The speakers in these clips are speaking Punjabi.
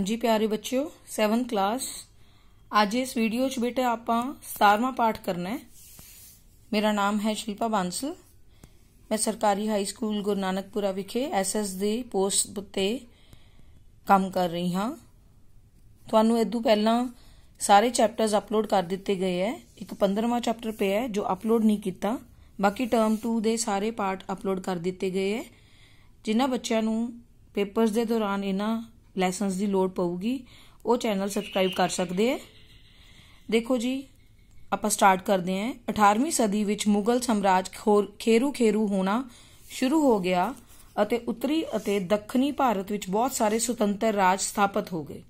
ਹਾਂਜੀ ਪਿਆਰੇ ਬੱਚਿਓ 7th ਕਲਾਸ ਅੱਜ ਇਸ ਵੀਡੀਓ 'ਚ ਬੇਟਾ ਆਪਾਂ 17ਵਾਂ ਪਾਠ ਕਰਨਾ ਹੈ ਮੇਰਾ ਨਾਮ ਹੈ ਸ਼ਿਲਪਾ ਬਾਂਸਲ ਮੈਂ ਸਰਕਾਰੀ ਹਾਈ ਸਕੂਲ ਗੁਰਨਾਨਕਪੁਰਾ ਵਿਖੇ ਐਸਐਸ ਦੀ ਪੋਸਟ ਤੇ ਕੰਮ ਕਰ ਰਹੀ ਹਾਂ ਤੁਹਾਨੂੰ ਇਦੋਂ ਪਹਿਲਾਂ ਸਾਰੇ ਚੈਪਟਰਸ ਅਪਲੋਡ ਕਰ ਦਿੱਤੇ ਗਏ ਹੈ ਇੱਕ 15ਵਾਂ ਚੈਪਟਰ ਪਿਆ ਹੈ ਜੋ ਅਪਲੋਡ ਨਹੀਂ ਕੀਤਾ ਬਾਕੀ ਟਰਮ 2 ਦੇ ਸਾਰੇ ਪਾਰਟ ਅਪਲੋਡ ਕਰ ਦਿੱਤੇ ਗਏ ਹੈ ਜਿਨ੍ਹਾਂ ਬੱਚਿਆਂ ਨੂੰ ਪੇਪਰਸ ਦੇ ਦੌਰਾਨ ਇਹਨਾਂ ਲੈਸਨਸ ਦੀ ਲੋੜ ਪਊਗੀ ਉਹ ਚੈਨਲ ਸਬਸਕ੍ਰਾਈਬ ਕਰ ਸਕਦੇ ਹੈ ਦੇਖੋ ਜੀ ਆਪਾਂ ਸਟਾਰਟ ਕਰਦੇ ਹਾਂ 18ਵੀਂ ਸਦੀ ਵਿੱਚ ਮੁਗਲ ਸਮਰਾਜ ਖੇਰੂ ਖੇਰੂ ਹੋਣਾ ਸ਼ੁਰੂ ਹੋ ਗਿਆ ਅਤੇ ਉੱਤਰੀ ਅਤੇ ਦੱਖਣੀ ਭਾਰਤ ਵਿੱਚ ਬਹੁਤ ਸਾਰੇ ਸੁਤੰਤਰ ਰਾਜ ਸਥਾਪਿਤ ਹੋ ਗਏ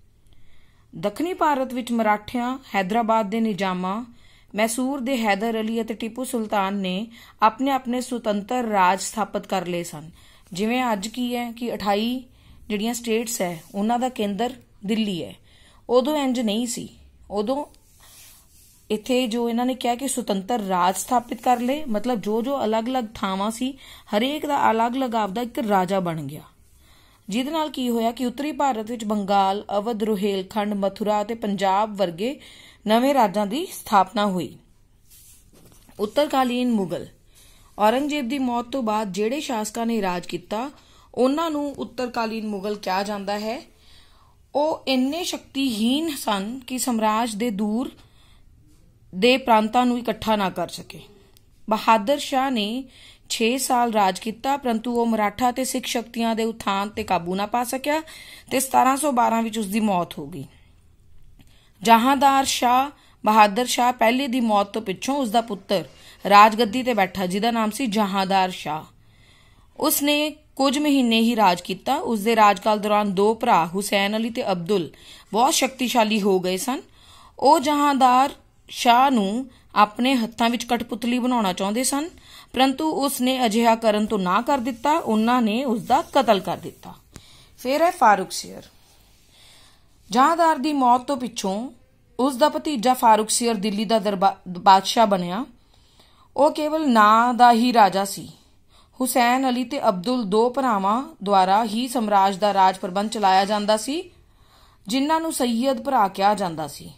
ਦੱਖਣੀ ਭਾਰਤ ਵਿੱਚ ਮਰਾਠਿਆਂ ਹైదరాబాద్ ਦੇ ਨਿਜ਼ਾਮਾਂ ਮੈਸੂਰ ਦੇ ਹੈਦਰ ਅਲੀ ਅਤੇ ਟੀਪੂ ਸੁਲਤਾਨ ਨੇ ਆਪਣੇ ਆਪਣੇ ਸੁਤੰਤਰ ਰਾਜ ਸਥਾਪਿਤ ਕਰ ਲਏ ਸਨ ਜਿਵੇਂ ਅੱਜ ਕੀ ਹੈ ਕਿ 28 ਜਿਹੜੀਆਂ ਸਟੇਟਸ ਹੈ ਉਹਨਾਂ ਦਾ ਕੇਂਦਰ ਦਿੱਲੀ ਹੈ ਉਦੋਂ ਇੰਜ ਨਹੀਂ ਸੀ ਉਦੋਂ ਇੱਥੇ ਜੋ ਇਹਨਾਂ ਨੇ ਕਿਹਾ ਕਿ ਸੁਤੰਤਰ ਰਾਜ ਸਥਾਪਿਤ ਕਰ ਲਏ ਮਤਲਬ ਜੋ ਜੋ ਅਲੱਗ-ਅਲੱਗ ਥਾਵਾਂ ਸੀ ਹਰੇਕ ਦਾ ਅਲੱਗ-ਅਲੱਗ ਆਪਦਾ ਇੱਕ ਰਾਜਾ ਬਣ ਗਿਆ ਜਿਹਦੇ ਨਾਲ ਕੀ ਹੋਇਆ ਕਿ ਉੱਤਰੀ ਭਾਰਤ ਵਿੱਚ ਬੰਗਾਲ, ਅਵਧ, ਰੋਹਿਲਖੰਡ, ਮਥੁਰਾ ਤੇ ਪੰਜਾਬ ਵਰਗੇ ਨਵੇਂ ਰਾਜਾਂ ਦੀ ਸਥਾਪਨਾ ਹੋਈ ਉੱਤਰਕਾਲੀਨ ਮੁਗਲ ਔਰੰਗਜ਼ੇਬ ਦੀ ਮੌਤ ਤੋਂ ਬਾਅਦ ਜਿਹੜੇ ਸ਼ਾਸਕਾਂ ਨੇ ਰਾਜ ਕੀਤਾ ਉਹਨਾਂ ਨੂੰ ਉੱਤਰਕਾਲੀਨ ਮੁਗਲ ਕਿਹਾ ਜਾਂਦਾ ਹੈ ਉਹ ਇੰਨੇ ਸ਼ਕਤੀਹੀਨ ਸਨ ਕਿ ਸਮਰਾਜ ਦੇ ਦੂਰ ਦੇ ਪ੍ਰਾਂਤਾਂ ਨੂੰ ਇਕੱਠਾ ਨਾ ਕਰ ਸਕੇ ਬਹਾਦਰ ਸ਼ਾਹ ਨੇ 6 ਸਾਲ ਰਾਜ ਕੀਤਾ ਪਰੰਤੂ ਉਹ ਮਰਾਠਾ ਤੇ ਸਿੱਖ ਸ਼ਕਤੀਆਂ ਦੇ ਉਥਾਨ ਤੇ ਕਾਬੂ ਨਾ ਪਾ ਸਕਿਆ ਤੇ 1712 ਵਿੱਚ ਉਸ ਦੀ ਮੌਤ ਹੋ ਗਈ ਜਹਾਂਦਾਰ ਸ਼ਾਹ ਬਹਾਦਰ ਸ਼ਾਹ ਪਹਿਲੇ ਦੀ ਮੌਤ ਤੋਂ ਪਿੱਛੋਂ ਉਸ ਦਾ ਪੁੱਤਰ ਰਾਜਗੱਦੀ ਤੇ ਬੈਠਾ ਜਿਹਦਾ ਨਾਮ ਸੀ ਜਹਾਂਦਾਰ ਸ਼ਾਹ ਉਸ ਨੇ ਕੁਝ ਮਹੀਨੇ ਹੀ ਰਾਜ ਕੀਤਾ ਉਸ ਦੇ ਰਾਜਕਾਲ ਦੌਰਾਨ ਦੋ ਭਰਾ ਹੁਸੈਨ ਅਲੀ ਤੇ ਅਬਦੁਲ ਬਹੁਤ ਸ਼ਕਤੀਸ਼ਾਲੀ ਹੋ ਗਏ ਸਨ ਉਹ ਜਹਾਂਦਾਰ ਸ਼ਾਹ ਨੂੰ ਆਪਣੇ ਹੱਥਾਂ ਵਿੱਚ ਕਟਪੁਤਲੀ ਬਣਾਉਣਾ ਚਾਹੁੰਦੇ ਸਨ ਪਰੰਤੂ ਉਸ ਨੇ ਅਜਿਹਾ ਕਰਨ ਤੋਂ ਨਾ ਕਰ ਦਿੱਤਾ ਉਹਨਾਂ ਨੇ ਉਸ ਦਾ ਕਤਲ ਕਰ ਦਿੱਤਾ ਫਿਰ ਹੈ ਫਾਰੂਕ ਸ਼ੇਰ ਜਹਾਂਦਾਰ ਦੀ ਮੌਤ ਤੋਂ ਪਿੱਛੋਂ ਉਸ ਦਾ ਭਤੀਜਾ ਫਾਰੂਕ ਸ਼ੇਰ ਦਿੱਲੀ ਦਾ ਬਾਦਸ਼ਾਹ ਬਣਿਆ ਉਹ ਕੇਵਲ ਨਾਂ ਦਾ ਹੀ ਰਾਜਾ ਸੀ ਹੁਸੈਨ ਅਲੀ ਤੇ ਅਬਦੁਲ ਦੋ ਭਰਾਵਾਂ ਦੁਆਰਾ ਹੀ ਸਮਰਾਜ ਦਾ ਰਾਜ ਪ੍ਰਬੰਧ ਚਲਾਇਆ ਜਾਂਦਾ ਸੀ ਜਿਨ੍ਹਾਂ ਨੂੰ ਸૈયਦ ਭਰਾ ਕਿਹਾ ਜਾਂਦਾ ਸੀ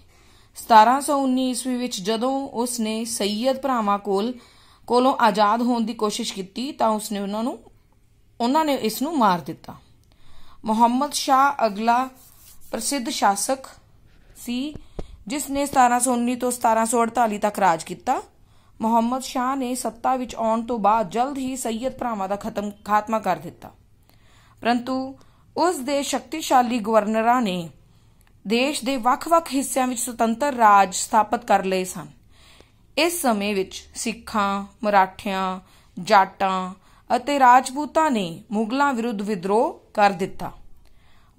1719 ਈਸਵੀ ਵਿੱਚ ਜਦੋਂ ਉਸ ਨੇ ਸૈયਦ ਭਰਾਵਾਂ ਕੋਲ ਕੋਲੋਂ ਆਜ਼ਾਦ ਹੋਣ ਦੀ ਕੋਸ਼ਿਸ਼ ਕੀਤੀ ਤਾਂ ਉਸ ਨੇ ਉਹਨਾਂ ਨੂੰ ਉਹਨਾਂ ਨੇ ਇਸ ਨੂੰ ਮਾਰ ਦਿੱਤਾ ਮੁਹੰਮਦ ਸ਼ਾਹ ਅਗਲਾ ਪ੍ਰਸਿੱਧ ਸ਼ਾਸਕ ਸੀ ਜਿਸ ਨੇ 1719 ਤੋਂ 1748 ਤੱਕ ਰਾਜ ਕੀਤਾ ਮੁਹੰਮਦ ਸ਼ਾਹ ਨੇ ਸੱਤਾ ਵਿੱਚ ਆਉਣ ਤੋਂ ਬਾਅਦ ਜਲਦ ਹੀ ਸੈਯਦ ਭਰਾਵਾਂ ਦਾ ਖਤਮ ਖਾਤਮਾ ਕਰ ਦਿੱਤਾ ਪਰੰਤੂ ਉਸ ਦੇ ਸ਼ਕਤੀਸ਼ਾਲੀ ਗਵਰਨਰਾਂ ਨੇ ਦੇਸ਼ ਦੇ ਵੱਖ-ਵੱਖ ਹਿੱਸਿਆਂ ਵਿੱਚ ਸੁਤੰਤਰ ਰਾਜ ਸਥਾਪਿਤ ਕਰ ਲਏ ਸਨ ਇਸ ਸਮੇਂ ਵਿੱਚ ਸਿੱਖਾਂ ਮਰਾਠਿਆਂ ਜਾਟਾਂ ਅਤੇ ਰਾਜਪੂਤਾਂ ਨੇ ਮੁਗਲਾਂ ਵਿਰੁੱਧ ਵਿਦਰੋਹ ਕਰ ਦਿੱਤਾ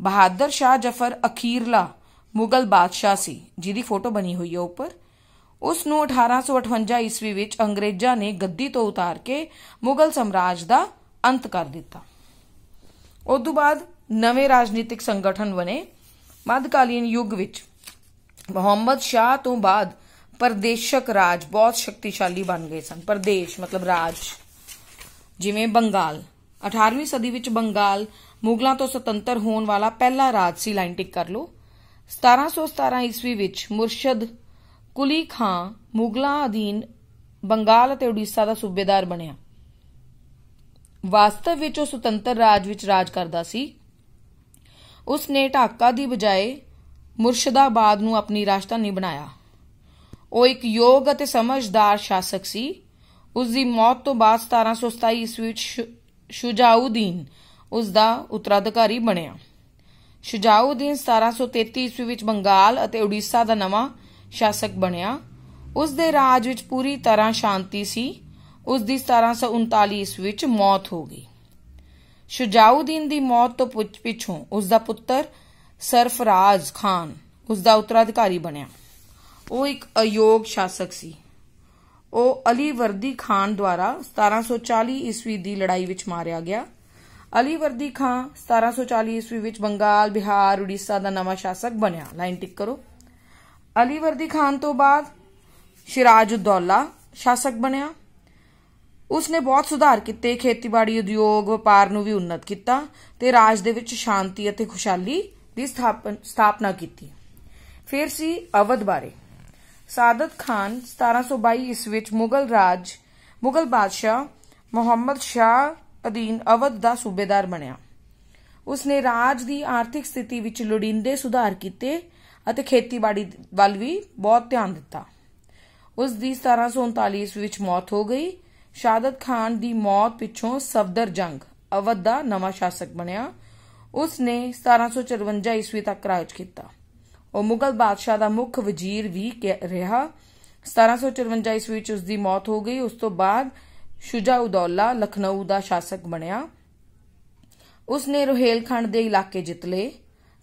ਬਹਾਦਰ ਸ਼ਾਹ ਜਫਰ ਅਖੀਰਲਾ ਮੁਗਲ ਬਾਦਸ਼ਾਹ ਸੀ ਜਿਹਦੀ ਫੋਟੋ ਬਣੀ ਹੋਈ ਹੈ ਉੱਪਰ ਉਸ ਨੂੰ 1858 ਈਸਵੀ ਵਿੱਚ ਅੰਗਰੇਜ਼ਾਂ ਨੇ ਗੱਦੀ ਤੋਂ ਉਤਾਰ ਕੇ ਮੁਗਲ ਸਮਰਾਜ ਦਾ ਅੰਤ ਕਰ ਦਿੱਤਾ ਉਸ ਤੋਂ ਬਾਅਦ ਨਵੇਂ ਰਾਜਨੀਤਿਕ ਸੰਗਠਨ ਬਣੇ ਮੱਧਕਾਲੀਨ ਯੁੱਗ ਵਿੱਚ ਮੁਹੰਮਦ ਸ਼ਾਹ ਤੋਂ ਬਾਅਦ ਪ੍ਰਦੇਸ਼ਕ ਰਾਜ ਬਹੁਤ ਸ਼ਕਤੀਸ਼ਾਲੀ ਬਣ ਗਏ ਸਨ ਪ੍ਰਦੇਸ਼ ਮਤਲਬ ਰਾਜ ਜਿਵੇਂ ਬੰਗਾਲ 18ਵੀਂ ਸਦੀ ਵਿੱਚ ਬੰਗਾਲ ਮੁਗਲਾਂ ਤੋਂ ਸੁਤੰਤਰ ਹੋਣ ਵਾਲਾ ਪਹਿਲਾ ਰਾਜ ਸੀ ਲਾਈਨ ਟਿਕ ਕਰ ਲਓ 1717 ਈਸਵੀ ਵਿੱਚ ਮੁਰਸ਼ਦ ਕੁਲੀ ਖਾਂ ਮੁਗਲਾਂ ਅਧੀਨ ਬੰਗਾਲ ਅਤੇ ਉੜੀਸਾ ਦਾ ਸੂਬੇਦਾਰ ਬਣਿਆ ਵਾਸਤਵ ਵਿੱਚ ਉਹ ਸੁਤੰਤਰ ਰਾਜ ਵਿੱਚ ਰਾਜ ਕਰਦਾ ਸੀ ਉਸ ਨੇ ਢਾਕਾ ਦੀ ਬਜਾਏ ਮੁਰਸ਼ਿਦਾਬਾਦ ਨੂੰ ਆਪਣੀ ਰਾਜਧਾਨੀ ਬਣਾਇਆ ਉਹ ਇੱਕ ਯੋਗ ਅਤੇ ਸਮਝਦਾਰ ਸ਼ਾਸਕ ਸੀ ਉਸ ਦੀ ਮੌਤ ਤੋਂ ਬਾਅਦ 1727 ਈਸਵੀ ਵਿੱਚ ਸ਼ੁਜਾਉਦੀਨ ਉਸ ਦਾ ਉਤਰਾਧਿਕਾਰੀ ਬਣਿਆ ਸ਼ੁਜਾਉਦੀਨ 1733 ਈਸਵੀ ਵਿੱਚ ਬੰਗਾਲ ਅਤੇ ਉੜੀਸਾ ਦਾ ਨਵਾਂ ਸ਼ਾਸਕ ਬਣਿਆ ਉਸ ਦੇ ਰਾਜ ਵਿੱਚ ਪੂਰੀ ਤਰ੍ਹਾਂ ਸ਼ਾਂਤੀ ਸੀ ਉਸ ਦੀ 1739 ਈਸਵੀ ਵਿੱਚ ਮੌਤ ਹੋ ਗਈ ਸ਼ੁਜਾਉਦੀਨ ਦੀ ਮੌਤ ਤੋਂ ਪੁੱਛ ਪਿੱਛੋਂ ਉਸ ਦਾ ਪੁੱਤਰ ਸਰਫਰਾਜ਼ ਖਾਨ ਉਸ ਦਾ ਉਤਰਾਧਿਕਾਰੀ ਬਣਿਆ ਉਹ ਇੱਕ ਅਯੋਗ ਸ਼ਾਸਕ ਸੀ ਉਹ ਅਲੀ ਵਰਦੀ ਖਾਨ ਦੁਆਰਾ 1740 ਈਸਵੀ ਦੀ ਲੜਾਈ ਵਿੱਚ ਮਾਰਿਆ ਗਿਆ ਅਲੀ ਵਰਦੀ ਖਾਨ 1740 ਈਸਵੀ ਵਿੱਚ ਬੰਗਾਲ ਬਿਹਾਰ ਉੜੀਸਾ ਦਾ ਨਵਾਂ ਸ਼ਾਸਕ ਬਣਿਆ ਲਾਈਨ ਟਿਕ ਕਰੋ ਅਲੀ ਵਰਦੀ ਖਾਨ ਤੋਂ ਬਾਅਦ ਉਦੌਲਾ ਸ਼ਾਸਕ ਬਣਿਆ ਉਸਨੇ ਬਹੁਤ ਸੁਧਾਰ ਕੀਤੇ ਖੇਤੀਬਾੜੀ ਉਦਯੋਗ ਵਪਾਰ ਨੂੰ ਵੀ ਉન્નਤ ਕੀਤਾ ਤੇ ਰਾਜ ਦੇ ਵਿੱਚ ਸ਼ਾਂਤੀ ਅਤੇ ਖੁਸ਼ਹਾਲੀ ਦੀ ਸਥਾਪਨਾ ਕੀਤੀ ਫਿਰ ਸੀ ਅਵਧ ਬਾਰੇ ਸਾਦਤ ਖਾਨ 1722 ਇਸ ਵਿੱਚ ਮੁਗਲ ਰਾਜ ਮੁਗਲ ਬਾਦਸ਼ਾਹ ਮੁਹੰਮਦ ਸ਼ਾਹ ਅਧੀਨ ਅਵਧ ਦਾ ਸੂਬੇਦਾਰ ਬਣਿਆ ਉਸਨੇ ਰਾਜ ਦੀ ਆਰਥਿਕ ਸਥਿਤੀ ਵਿੱਚ ਲੋੜੀਂਦੇ ਸੁਧਾਰ ਕੀਤੇ ਅਤੇ ਖੇਤੀਬਾੜੀ ਵੱਲ ਵੀ ਬਹੁਤ ਧਿਆਨ ਦਿੱਤਾ ਉਸ ਦੀ 1739 ਵਿੱਚ ਮੌਤ ਹੋ ਗਈ ਸ਼ਾਦਤ ਖਾਨ ਦੀ ਮੌਤ ਪਿੱਛੋਂ ਸਫਦਰ ਜੰਗ ਅਵਦ ਦਾ ਨਵਾਂ ਸ਼ਾਸਕ ਬਣਿਆ ਉਸ ਨੇ 1754 ਈਸਵੀ ਤੱਕ ਰਾਜ ਕੀਤਾ ਉਹ ਮੁਗਲ ਬਾਦਸ਼ਾਹ ਦਾ ਮੁੱਖ ਵਜ਼ੀਰ ਵੀ ਰਿਹਾ 1754 ਈਸਵੀ ਵਿੱਚ ਉਸ ਦੀ ਮੌਤ ਹੋ ਗਈ ਉਸ ਤੋਂ ਬਾਅਦ ਸ਼ੁਜਾਉਦੌਲਾ ਲਖਨਊ ਦਾ ਸ਼ਾਸਕ ਬਣਿਆ ਉਸ ਨੇ ਰੋਹੇਲਖੰਡ ਦੇ ਇਲਾਕੇ ਜਿੱਤ ਲਏ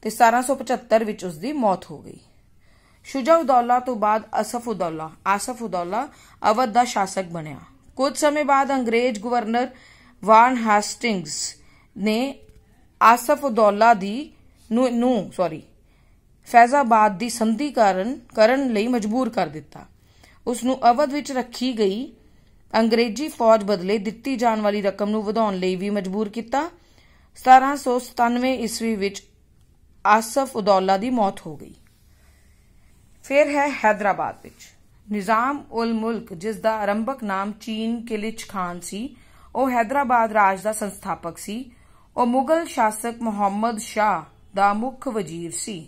ਤੇ 1775 ਵਿੱਚ ਉਸ ਦੀ ਮੌਤ ਹੋ ਗਈ ਸ਼ੁਜਾ ਉਦੌਲਾ ਤੋਂ ਬਾਅਦ ਅਸਫ ਉਦੌਲਾ ਆਸਫ ਉਦੌਲਾ ਅਵਧ ਦਾ ਸ਼ਾਸਕ ਬਣਿਆ ਕੁਝ ਸਮੇਂ ਬਾਅਦ ਅੰਗਰੇਜ਼ ਗਵਰਨਰ ਵਾਨ ਹਾਸਟਿੰਗਸ ਨੇ ਆਸਫ ਉਦੌਲਾ ਦੀ ਨੂੰ ਸੌਰੀ ਫੈਜ਼ਾਬਾਦ ਦੀ ਸੰਧੀ ਕਾਰਨ ਕਰਨ ਲਈ ਮਜਬੂਰ ਕਰ ਦਿੱਤਾ ਉਸ ਨੂੰ ਅਵਧ ਵਿੱਚ ਰੱਖੀ ਗਈ ਅੰਗਰੇਜ਼ੀ ਫੌਜ ਬਦਲੇ ਦਿੱਤੀ ਜਾਣ ਵਾਲੀ ਰਕਮ ਨੂੰ ਵਧਾਉਣ ਲਈ ਵੀ ਮਜਬੂਰ ਕੀਤਾ 1797 ਈਸਵੀ ਵਿੱਚ ਆਸਫ ਉਦੌਲਾ ਦੀ ਮੌਤ ਹੋ ਗਈ ਫਿਰ ਹੈ ਹైదరాబాద్ ਵਿੱਚ ਨਿਜ਼ਾਮ ਉਲ ਮੁਲਕ ਜਿਸ ਦਾ ਆਰੰਭਕ ਨਾਮ ਚੀਨ ਕਿਲਿਚ ਖਾਨ ਸੀ ਉਹ ਹైదరాబాద్ ਰਾਜ ਦਾ ਸੰਸਥਾਪਕ ਸੀ ਉਹ ਮੁਗਲ ਸ਼ਾਸਕ ਮੁਹੰਮਦ ਸ਼ਾਹ ਦਾ ਮੁੱਖ ਵਜ਼ੀਰ ਸੀ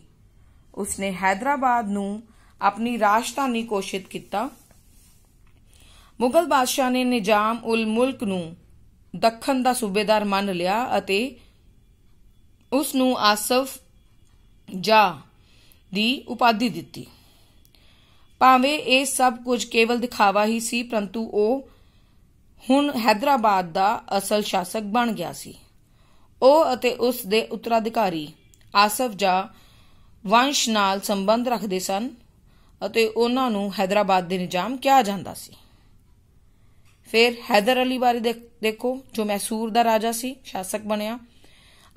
ਉਸਨੇ ਹైదరాబాద్ ਨੂੰ ਆਪਣੀ ਰਾਜਧਾਨੀ ਕੋਸ਼ਿਤ ਕੀਤਾ ਮੁਗਲ ਬਾਦਸ਼ਾਹ ਨੇ ਨਿਜ਼ਾਮ ਉਲ ਮੁਲਕ ਨੂੰ ਦੱਖਣ ਦਾ ਸੂਬੇਦਾਰ ਮੰਨ ਲਿਆ ਅਤੇ ਉਸ ਨੂੰ ਆਸਫ ਜਾਂ ਦੀ ਉਪਾਧੀ ਦਿੱਤੀ ਭਾਵੇਂ ਇਹ ਸਭ ਕੁਝ ਕੇਵਲ ਦਿਖਾਵਾ ਹੀ ਸੀ ਪਰੰਤੂ ਉਹ ਹੁਣ ਹైదరాబాద్ ਦਾ ਅਸਲ ਸ਼ਾਸਕ ਬਣ ਗਿਆ ਸੀ ਉਹ ਅਤੇ ਉਸ ਦੇ ਉਤਰਾਧਿਕਾਰੀ ਆਸਫ ਜਾਂ ਵੰਸ਼ ਨਾਲ ਸੰਬੰਧ ਰੱਖਦੇ ਸਨ ਅਤੇ ਉਹਨਾਂ ਨੂੰ ਹైదరాబాద్ ਦੇ ਨਿਜ਼ਾਮ ਕਿਹਾ ਜਾਂਦਾ ਸੀ ਫਿਰ ਹੈਦਰ ਅਲੀ ਬਾਰੇ ਦੇਖੋ ਜੋ ਮੈਸੂਰ ਦਾ ਰਾਜਾ ਸੀ ਸ਼ਾਸਕ ਬਣਿਆ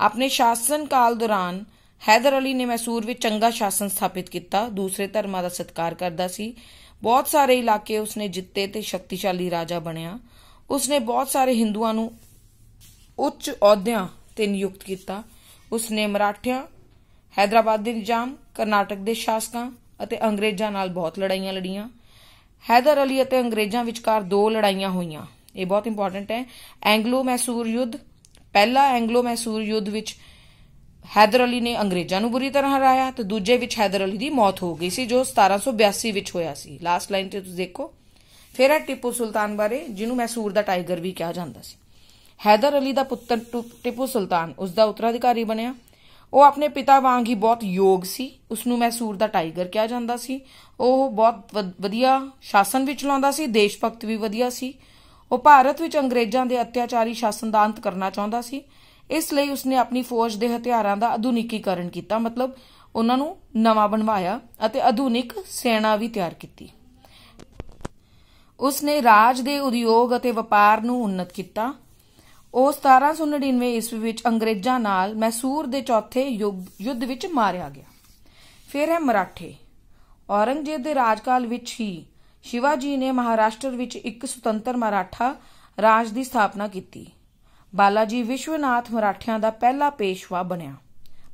ਆਪਣੇ ਸ਼ਾਸਨ ਕਾਲ ਦੌਰਾਨ ਹੈਦਰ ਅਲੀ ਨੇ ਮੈਸੂਰ ਵਿੱਚ ਚੰਗਾ ਸ਼ਾਸਨ ਸਥਾਪਿਤ ਕੀਤਾ ਦੂਸਰੇ ਧਰਮਾਂ ਦਾ ਸਤਿਕਾਰ ਕਰਦਾ ਸੀ ਬਹੁਤ ਸਾਰੇ ਇਲਾਕੇ ਉਸਨੇ ਜਿੱਤੇ ਤੇ ਸ਼ਕਤੀਸ਼ਾਲੀ ਰਾਜਾ ਬਣਿਆ ਉਸਨੇ ਬਹੁਤ ਸਾਰੇ ਹਿੰਦੂਆਂ ਨੂੰ ਉੱਚ ਅਹੁਦਿਆਂ ਤੇ ਨਿਯੁਕਤ ਕੀਤਾ ਉਸਨੇ ਮਰਾਠਿਆਂ ਹైదరాబాద్ ਦੇ ਨਿਜ਼ਾਮ ਕਰਨਾਟਕ ਦੇ ਸ਼ਾਸਕਾਂ ਅਤੇ ਅੰਗਰੇਜ਼ਾਂ ਨਾਲ ਬਹੁਤ ਲੜਾਈਆਂ ਲੜੀਆਂ ਹੈਦਰ ਅਲੀ ਅਤੇ ਅੰਗਰੇਜ਼ਾਂ ਵਿਚਕਾਰ ਦੋ ਲੜਾਈਆਂ ਹੋਈਆਂ ਇਹ ਬਹੁਤ ਇੰਪੋਰਟੈਂਟ ਹੈ ਐਂਗਲੋ ਮੈਸੂਰ ਯੁੱਧ ਪਹਿਲਾ ਐਂਗਲੋ ਮੈਸੂਰ ਯੁੱਧ ਵਿੱਚ ਹੈਦਰ ਅਲੀ ਨੇ ਅੰਗਰੇਜ਼ਾਂ ਨੂੰ ਬੁਰੀ ਤਰ੍ਹਾਂ ਹਰਾਇਆ ਤੇ ਦੂਜੇ ਵਿੱਚ ਹੈਦਰ ਅਲੀ ਦੀ ਮੌਤ ਹੋ ਗਈ ਸੀ ਜੋ 1782 ਵਿੱਚ ਹੋਇਆ ਸੀ ਲਾਸਟ ਲਾਈਨ ਤੇ ਤੁਸੀਂ ਦੇਖੋ ਫਿਰ ਹੈ ਟਿਪੂ ਸੁਲਤਾਨ ਬਾਰੇ ਜਿਹਨੂੰ ਮੈਸੂਰ ਦਾ ਟਾਈਗਰ ਵੀ ਕਿਹਾ ਜਾਂਦਾ ਸੀ ਹੈਦਰ ਅਲੀ ਦਾ ਪੁੱਤਰ ਟਿਪੂ ਸੁਲਤਾਨ ਉਸ ਦਾ ਉਤਰਾਧਿਕਾਰੀ ਬਣਿਆ ਉਹ ਆਪਣੇ ਪਿਤਾ ਵਾਂਗ ਹੀ ਬਹੁਤ ਯੋਗ ਸੀ ਉਸ ਨੂੰ ਮੈਸੂਰ ਦਾ ਟਾਈਗਰ ਕਿਹਾ ਜਾਂਦਾ ਸੀ ਉਹ ਬਹੁਤ ਵਧੀਆ ਸ਼ਾਸਨ ਵੀ ਚਲਾਉਂਦਾ ਸੀ ਦੇਸ਼ ਭਗਤ ਵੀ ਵਧੀਆ ਸੀ ਉਹ ਭਾਰਤ ਵਿੱਚ ਅੰਗਰੇਜ਼ਾਂ ਦੇ ਅਤਿਆਚਾਰੀ ਸ਼ਾਸਨ ਦਾ ਅੰਤ ਕਰਨਾ ਚਾਹੁੰਦਾ ਸੀ ਇਸ ਲਈ ਉਸਨੇ ਆਪਣੀ ਫੌਜ ਦੇ ਹਥਿਆਰਾਂ ਦਾ ਆਧੁਨਿਕੀਕਰਨ ਕੀਤਾ ਮਤਲਬ ਉਹਨਾਂ ਨੂੰ ਨਵਾਂ ਬਣਵਾਇਆ ਅਤੇ ਆਧੁਨਿਕ ਸੈਨਾ ਵੀ ਤਿਆਰ ਕੀਤੀ ਉਸਨੇ ਰਾਜ ਦੇ ਉਦਯੋਗ ਅਤੇ ਵਪਾਰ ਨੂੰ ਉન્નਤ ਕੀਤਾ ਉਹ 1799 ਈਸਵੀ ਵਿੱਚ ਅੰਗਰੇਜ਼ਾਂ ਨਾਲ ਮੈਸੂਰ ਦੇ ਚੌਥੇ ਯੁੱਧ ਵਿੱਚ ਮਾਰਿਆ ਗਿਆ ਫਿਰ ਹੈ ਮਰਾਠੇ ਔਰੰਗਜ਼ੇਬ ਦੇ ਰਾਜਕਾਲ ਵਿੱਚ ਹੀ ਸ਼ਿਵਾਜੀ ਨੇ ਮਹਾਰਾਸ਼ਟਰ ਵਿੱਚ ਇੱਕ ਸੁਤੰਤਰ ਮਰਾਠਾ ਰਾਜ ਦੀ ਸਥਾਪਨਾ ਕੀਤੀ ਬਾਲਾਜੀ ਵਿਸ਼ਵਨਾਥ ਮਰਾਠਿਆਂ ਦਾ ਪਹਿਲਾ ਪੇਸ਼ਵਾ ਬਣਿਆ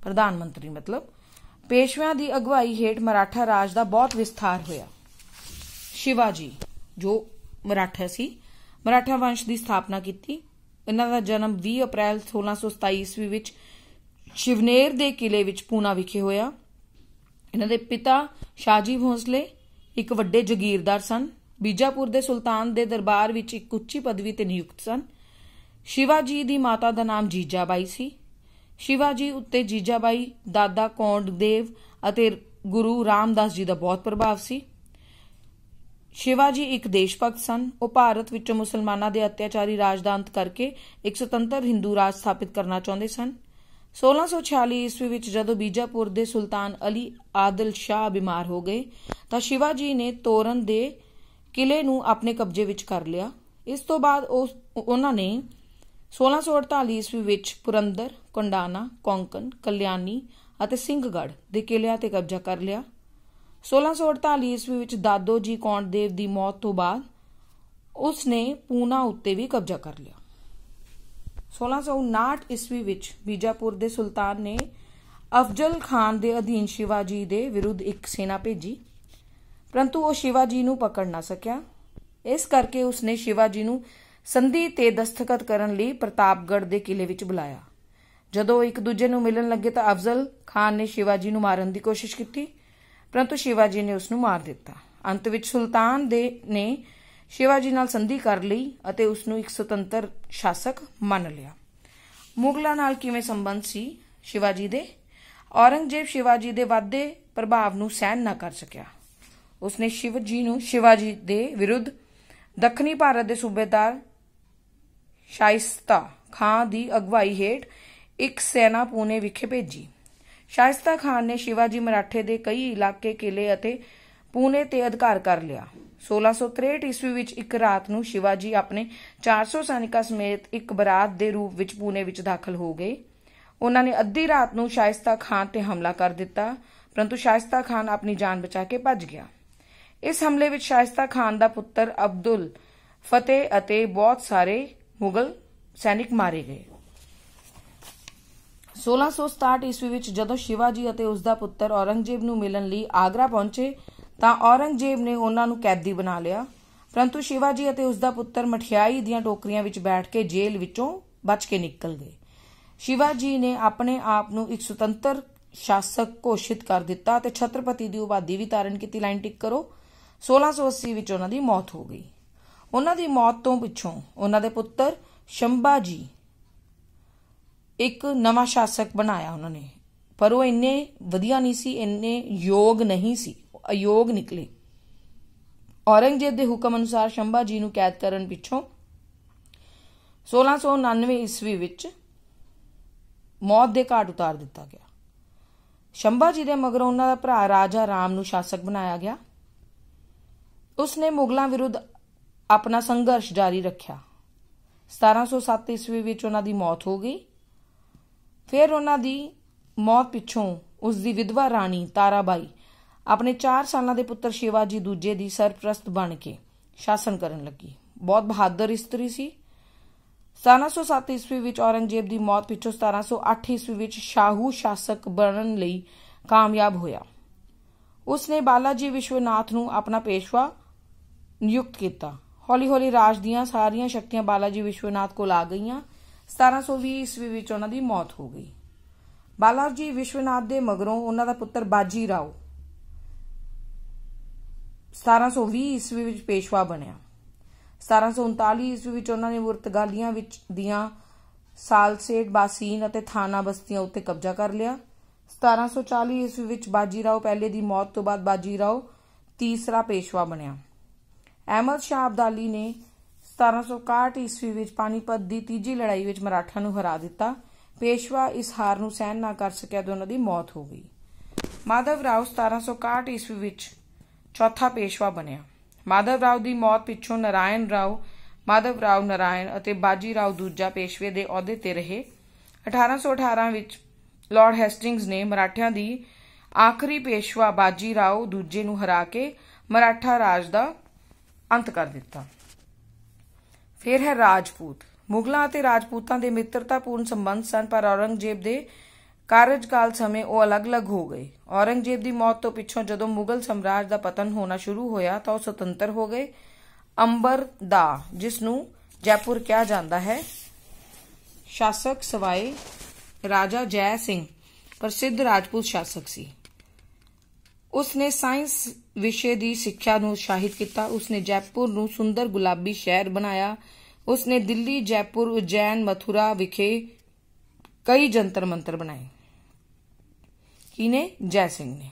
ਪ੍ਰਧਾਨ ਮੰਤਰੀ ਮਤਲਬ ਪੇਸ਼ਵਿਆਂ ਦੀ ਅਗਵਾਈ ਹੇਠ ਮਰਾਠਾ ਰਾਜ ਦਾ ਬਹੁਤ ਵਿਸਥਾਰ ਹੋਇਆ ਸ਼ਿਵਾਜੀ ਜੋ ਮਰਾਠਾ ਸੀ ਮਰਾਠਾ ਵੰਸ਼ ਦੀ ਸਥਾਪਨਾ ਕੀਤੀ ਇਹਨਾਂ ਦਾ ਜਨਮ 20 ਅਪ੍ਰੈਲ 1627 ਈਸਵੀ ਵਿੱਚ ਸ਼ਿਵਨੇਰ ਦੇ ਕਿਲੇ ਵਿੱਚ ਪੂਨਾ ਵਿਖੇ ਹੋਇਆ ਇਹਨਾਂ ਦੇ ਪਿਤਾ ਸ਼ਾਜੀ ਭੋਸਲੇ ਇੱਕ ਵੱਡੇ ਜ਼ਗੀਰਦਾਰ ਸਨ ਬੀਜਾਪੁਰ ਦੇ ਸੁਲਤਾਨ ਦੇ ਦਰਬਾਰ ਵਿੱਚ ਇੱਕ ਉੱਚੀ ਪਦਵੀ ਤੇ ਨਿਯੁਕਤ ਸਨ ਸ਼ਿਵਾਜੀ ਦੀ ਮਾਤਾ ਦਾ ਨਾਮ ਜੀਜਾਬਾਈ ਸੀ ਸ਼ਿਵਾਜੀ ਉੱਤੇ ਜੀਜਾਬਾਈ ਦਾਦਾ ਕੌਂਡਦੇਵ ਅਤੇ ਗੁਰੂ ਰਾਮਦਾਸ ਜੀ ਦਾ ਬਹੁਤ ਪ੍ਰਭਾਵ ਸੀ ਸ਼ਿਵਾਜੀ ਇੱਕ ਦੇਸ਼ਭਗਤ ਸਨ ਉਹ ਭਾਰਤ ਵਿੱਚੋਂ ਮੁਸਲਮਾਨਾਂ ਦੇ ਅਤਿਆਚਾਰੀ ਰਾਜ ਦਾ ਅੰਤ ਕਰਕੇ ਇੱਕ ਸੁਤੰਤਰ ਹਿੰਦੂ ਰਾਜ ਸਥਾਪਿਤ ਕਰਨਾ ਚਾਹੁੰਦੇ ਸਨ 1646 ਈਸਵੀ ਵਿੱਚ ਜਦੋਂ ਬੀਜਾਪੁਰ ਦੇ ਸੁਲਤਾਨ ਅਲੀ ਆਦਲ ਸ਼ਾਹ ਬਿਮਾਰ ਹੋ ਗਏ ਤਾਂ ਸ਼ਿਵਾਜੀ ਨੇ ਤੋਰਨ ਦੇ ਕਿਲੇ ਨੂੰ ਆਪਣੇ ਕਬਜ਼ੇ ਵਿੱਚ ਕਰ ਲਿਆ ਇਸ ਤੋਂ ਬਾਅਦ ਉਹ ਉਹਨਾਂ ਨੇ 1648 ਈਸਵੀ ਵਿੱਚ ਪੁਰੰਦਰ, ਕੁੰਡਾਨਾ ਕੌਂਕਨ, ਕਲਿਆਣੀ ਅਤੇ ਸਿੰਘਗੜ ਦੇ ਕਿਲਿਆਂ ਤੇ ਕਬਜ਼ਾ ਕਰ ਲਿਆ 1648 ਈਸਵੀ ਵਿੱਚ ਦਾਦੋ ਜੀ ਕੌਂਡਦੇਵ ਦੀ ਮੌਤ ਤੋਂ ਬਾਅਦ ਉਸ ਨੇ ਪੂਨਾ ਉੱਤੇ ਵੀ ਕਬਜ਼ਾ ਕਰ ਲਿਆ 1659 ਈਸਵੀ ਵਿੱਚ ਬੀਜਾਪੁਰ ਦੇ ਸੁਲਤਾਨ ਨੇ ਅਫਜ਼ਲ ਖਾਨ ਦੇ ਅਧੀਨ ਸ਼ਿਵਾਜੀ ਦੇ ਵਿਰੁੱਧ ਇੱਕ ਸੈਨਾ ਭੇਜੀ ਪਰੰਤੂ ਉਹ ਸ਼ਿਵਾਜੀ ਨੂੰ ਪਕੜ ਨਾ ਸਕਿਆ ਇਸ ਕਰਕੇ ਉਸਨੇ ਸ਼ਿਵਾਜੀ ਨੂੰ ਸੰਧੀ ਤੇ ਦਸਤਖਤ ਕਰਨ ਲਈ ਪ੍ਰਤਾਪਗੜ੍ਹ ਦੇ ਕਿਲੇ ਵਿੱਚ ਬੁਲਾਇਆ ਜਦੋਂ ਇੱਕ ਦੂਜੇ ਨੂੰ ਮਿਲਣ ਲੱਗੇ ਤਾਂ ਅਫਜ਼ਲ ਖਾਨ ਨੇ ਸ਼ਿਵਾਜੀ ਨੂੰ ਮਾਰਨ ਦੀ ਕੋਸ਼ਿਸ਼ ਕੀਤੀ ਪਰੰਤੂ ਸ਼ਿਵਾਜੀ ਨੇ ਉਸ ਨੂੰ ਮਾਰ ਦਿੱਤਾ ਅੰਤ ਵਿੱਚ ਸੁਲਤਾਨ ਦੇ ਨੇ ਸ਼ਿਵਾਜੀ ਨਾਲ ਸੰਧੀ ਕਰ ਲਈ ਅਤੇ ਉਸ ਨੂੰ ਇੱਕ ਸੁਤੰਤਰ ਸ਼ਾਸਕ ਮੰਨ ਲਿਆ ਮੁਗਲਾਂ ਨਾਲ ਕਿਵੇਂ ਸੰਬੰਧ ਸੀ ਸ਼ਿਵਾਜੀ ਦੇ ਔਰੰਗਜ਼ੇਬ ਸ਼ਿਵਾਜੀ ਦੇ ਵਾਅਦੇ ਪ੍ਰਭਾਵ ਨੂੰ ਸਹਿਣ ਨਾ ਕਰ ਸਕਿਆ ਉਸਨੇ ਸ਼ਿਵਜੀ ਨੂੰ ਸ਼ਿਵਾਜੀ ਦੇ ਵਿਰੁੱਧ ਦੱਖਣੀ ਭਾਰਤ ਦੇ ਸੂਬੇਦਾਰ ਸ਼ਾਇਸਤਾ ਖਾਨ ਦੀ ਅਗਵਾਈ ਹੇਠ ਇੱਕ ਸੈਨਾ ਪੂਨੇ ਵਿਖੇ ਭੇਜੀ ਸ਼ਾਇਸਤਾ ਖਾਨ ਨੇ ਸ਼ਿਵਾਜੀ ਮਰਾਠੇ ਦੇ ਕਈ ਇਲਾਕੇ ਕਿਲੇ ਅਤੇ ਪੂਨੇ ਤੇ ਅਧਿਕਾਰ ਕਰ ਲਿਆ 1663 ਈਸਵੀ ਵਿੱਚ ਇੱਕ ਰਾਤ ਨੂੰ ਸ਼ਿਵਾਜੀ ਆਪਣੇ 400 ਸੈਨਿਕਾਂ ਸਮੇਤ ਇੱਕ ਬਰਾਤ ਦੇ ਰੂਪ ਵਿੱਚ ਪੂਨੇ ਵਿੱਚ ਦਾਖਲ ਹੋ ਗਏ ਉਹਨਾਂ ਨੇ ਅੱਧੀ ਰਾਤ ਨੂੰ ਸ਼ਾਇਸਤਾ ਖਾਨ ਤੇ ਹਮਲਾ ਕਰ ਦਿੱਤਾ ਪਰੰਤੂ ਸ਼ਾਇਸਤਾ ਖਾਨ ਆਪਣੀ ਜਾਨ ਬਚਾ ਕੇ ਭੱਜ ਗਿਆ ਇਸ ਹਮਲੇ ਵਿੱਚ ਸ਼ਾਇਸਤਾ ਖਾਨ ਦਾ ਪੁੱਤਰ ਅਬਦੁਲ ਫਤਿਹ ਅਤੇ ਬਹੁਤ ਸਾਰੇ ਮੁਗਲ ਸੈਨਿਕ ਮਾਰੇ ਗਏ 1667 ਈਸਵੀ ਵਿੱਚ ਜਦੋਂ ਸ਼ਿਵਾਜੀ ਅਤੇ ਉਸ ਦਾ ਪੁੱਤਰ ਔਰੰਗਜ਼ੇਬ ਨੂੰ ਮਿਲਣ ਲਈ ਆਗਰਾ ਪਹੁੰਚੇ ਤਾਂ ਔਰੰਗਜ਼ੇਬ ਨੇ ਉਹਨਾਂ ਨੂੰ ਕੈਦੀ ਬਣਾ ਲਿਆ ਪਰੰਤੂ ਸ਼ਿਵਾਜੀ ਅਤੇ ਉਸ ਦਾ ਪੁੱਤਰ ਮਠਿਆਈ ਦੀਆਂ ਟੋਕਰੀਆਂ ਵਿੱਚ ਬੈਠ ਕੇ ਜੇਲ੍ਹ ਵਿੱਚੋਂ ਬਚ ਕੇ ਨਿਕਲ ਗਏ ਸ਼ਿਵਾਜੀ ਨੇ ਆਪਣੇ ਆਪ ਨੂੰ ਇੱਕ ਸੁਤੰਤਰ ਸ਼ਾਸਕ ਘੋਸ਼ਿਤ ਕਰ ਦਿੱਤਾ ਤੇ ਛਤਰਪਤੀ ਦੀ ਉਪਾਧੀ ਵੀ ਧਾਰਨ ਕੀਤੀ ਲਾਈਨ ਟਿਕ ਕਰੋ 1680 ਵਿੱਚ ਉਹਨਾਂ ਦੀ ਮੌਤ ਹੋ ਗਈ ਉਹਨਾਂ ਦੀ ਮੌਤ ਤੋਂ ਪਿੱਛੋਂ ਉਹਨਾਂ ਦੇ ਪੁੱਤਰ ਸ਼ੰਭਾ ਜੀ ਇੱਕ ਨਵਾਂ ਸ਼ਾਸਕ ਬਣਾਇਆ ਉਹਨਾਂ ਨੇ ਪਰ ਉਹ ਇੰਨੇ ਵਧੀਆ ਨਹੀਂ ਸੀ ਇੰਨੇ ਯੋਗ ਨਹੀਂ ਸੀ ਅਯੋਗ ਨਿਕਲੇ ਔਰੰਗਜ਼ੇਬ ਦੇ ਹੁਕਮ ਅਨੁਸਾਰ ਸ਼ੰਭਾ ਜੀ ਨੂੰ ਕੈਦ ਕਰਨ ਪਿੱਛੋਂ 1699 ਈਸਵੀ ਵਿੱਚ ਮੌਤ ਦੇ ਘਾਟ ਉਤਾਰ ਦਿੱਤਾ ਗਿਆ ਸ਼ੰਭਾ ਜੀ ਦੇ ਮਗਰੋਂ ਉਹਨਾਂ ਦਾ ਭਰਾ ਰਾਜਾ ਰਾਮ ਨੂੰ ਸ਼ਾਸਕ ਬਣਾਇਆ ਗਿਆ ਉਸਨੇ ਮੁਗਲਾਂ ਵਿਰੁੱਧ ਆਪਣਾ ਸੰਘਰਸ਼ ਜਾਰੀ ਰੱਖਿਆ 1707 ਈਸਵੀ ਵਿੱਚ ਉਹਨਾਂ ਦੀ ਮੌਤ ਹੋ ਗਈ ਫਿਰ ਉਹਨਾਂ ਦੀ ਮੌਤ ਪਿੱਛੋਂ ਉਸ ਦੀ ਵਿਧਵਾ ਰਾਣੀ ਤਾਰਾਬਾਈ ਆਪਣੇ 4 ਸਾਲਾਂ ਦੇ ਪੁੱਤਰ ਸ਼ਿਵਾਜੀ ਦੂਜੇ ਦੀ ਸਰਪ੍ਰਸਤ ਬਣ ਕੇ ਸ਼ਾਸਨ ਕਰਨ ਲੱਗੀ ਬਹੁਤ ਬਹਾਦਰ ਇਸਤਰੀ ਸੀ 1707 ਈਸਵੀ ਵਿੱਚ ਔਰੰਗਜ਼ੇਬ ਦੀ ਮੌਤ ਪਿੱਛੋਂ 1708 ਈਸਵੀ ਵਿੱਚ ਸ਼ਾਹੂ ਸ਼ਾਸਕ ਬਣਨ ਲਈ ਕਾਮਯਾਬ ਹੋਇਆ ਉਸਨੇ ਬਾਲਾਜੀ ਵਿਸ਼ਵਨਾਥ ਨੂੰ ਆਪਣਾ ਪੇਸ਼ਵਾ ਨਿਯੁਕਤ ਕੀਤਾ ਹੌਲੀ-ਹੌਲੀ ਰਾਜ ਦੀਆਂ ਸਾਰੀਆਂ ਸ਼ਕਤੀਆਂ ਬਾਲਾਜੀ ਵਿਸ਼ਵਨਾਥ ਕੋਲ ਆ ਗਈਆਂ 1720 ਈਸਵੀ ਵਿੱਚ ਉਹਨਾਂ ਦੀ ਮੌਤ ਹੋ ਗਈ ਬਾਲਾਜੀ ਵਿਸ਼ਵਨਾਥ ਦੇ ਮਗਰੋਂ ਉਹਨਾਂ ਦਾ ਪੁੱਤਰ ਬਾਜੀ ਰਾਓ 1720 ਈਸਵੀ ਵਿੱਚ ਪੇਸ਼ਵਾ ਬਣਿਆ 1739 ਈਸਵੀ ਵਿੱਚ ਉਹਨਾਂ ਨੇ ਮੁਰਤਗਾਲੀਆਂ ਵਿੱਚ ਦੀਆਂ ਸਾਲਸੇਟ ਬਾਸੀਨ ਅਤੇ ਥਾਣਾ ਬਸਤੀਆਂ ਉੱਤੇ ਕਬਜ਼ਾ ਕਰ ਲਿਆ 1740 ਈਸਵੀ ਵਿੱਚ ਬਾਜੀ ਰਾਓ ਪਹਿਲੇ ਦੀ ਮੌਤ ਤੋਂ ਬਾਅਦ ਬਾਜੀ ਰਾਓ ਤੀਸਰਾ ਪੇਸ਼ਵਾ ਬਣਿਆ ਅਹਿਮਦ ਸ਼ਾਹ ਅਬਦਾਲੀ ਨੇ 1761 ਈਸਵੀ ਵਿੱਚ ਪਾਨੀਪਤ ਦੀ ਤੀਜੀ ਲੜਾਈ ਵਿੱਚ ਮਰਾਠਾ ਨੂੰ ਹਰਾ ਦਿੱਤਾ ਪੇਸ਼ਵਾ ਇਸ ਹਾਰ ਨੂੰ ਸਹਿਣ ਨਾ ਕਰ ਸਕਿਆ ਤੇ ਉਹਨਾਂ ਦੀ ਮੌਤ ਹੋ ਗਈ ਮਾਧਵ ਰਾਓ 1761 ਈਸਵੀ ਵਿੱਚ ਚੌਥਾ ਪੇਸ਼ਵਾ ਬਣਿਆ ਮਾਧਵ ਰਾਓ ਦੀ ਮੌਤ ਪਿੱਛੋਂ ਨਰਾਇਣ ਰਾਓ ਮਾਧਵ ਰਾਓ ਨਰਾਇਣ ਅਤੇ ਬਾਜੀ ਰਾਓ ਦੂਜਾ ਪੇਸ਼ਵੇ ਦੇ ਅਹੁਦੇ ਤੇ ਰਹੇ 1818 ਵਿੱਚ ਲਾਰਡ ਹੈਸਟਿੰਗਸ ਨੇ ਮਰਾਠਿਆਂ ਦੀ ਆਖਰੀ ਪੇਸ਼ਵਾ ਬਾਜੀ ਰਾਓ ਦੂਜੇ ਨੂੰ ਹਰਾ ਕੇ ਮਰਾਠਾ ਰਾਜ ਦਾ ਅੰਤ ਕਰ ਦਿੱਤਾ ਫਿਰ ਹੈ ਰਾਜਪੂਤ ਮੁਗਲਾਂ ਅਤੇ ਰਾਜਪੂਤਾਂ ਦੇ ਮਿੱਤਰਤਾਪੂਰਨ ਸੰਬੰਧ ਸਨ ਪਰ ਔਰੰਗਜ਼ੇਬ ਦੇ ਕਾਰਜਕਾਲ ਸਮੇਂ ਉਹ ਅਲੱਗ-ਅਲੱਗ ਹੋ ਗਏ ਔਰੰਗਜ਼ੇਬ ਦੀ ਮੌਤ ਤੋਂ ਪਿੱਛੋਂ ਜਦੋਂ ਮੁਗਲ ਸਾਮਰਾਜ ਦਾ ਪਤਨ ਹੋਣਾ ਸ਼ੁਰੂ ਹੋਇਆ ਤਾਂ ਉਹ ਸੁਤੰਤਰ ਹੋ ਗਏ ਅੰਬਰ ਦਾ ਜਿਸ ਨੂੰ ਜੈਪੁਰ ਕਿਹਾ ਜਾਂਦਾ ਹੈ ਸ਼ਾਸਕ ਸਵਾਏ ਰਾਜਾ ਜੈ ਸਿੰਘ ਪ੍ਰਸਿੱਧ ਰਾਜਪੂਤ ਸ਼ਾਸਕ ਸੀ ਉਸਨੇ ਸਾਇੰਸ ਵਿਸ਼ੇ ਦੀ ਸਿੱਖਿਆ ਨੂੰ ਸ਼ਾਹਿਦ ਕੀਤਾ ਉਸਨੇ ਜੈਪੁਰ ਨੂੰ ਸੁੰਦਰ ਗੁਲਾਬੀ ਸ਼ਹਿਰ ਬਣਾਇਆ ਉਸਨੇ ਦਿੱਲੀ ਜੈਪੁਰ ਉਜੈਨ ਮਥੁਰਾ ਵਿਖੇ ਕਈ ਜੰਤਰ ਮੰਤਰ ਬਣਾਏ ਕਿਨੇ ਜੈ ਸਿੰਘ ਨੇ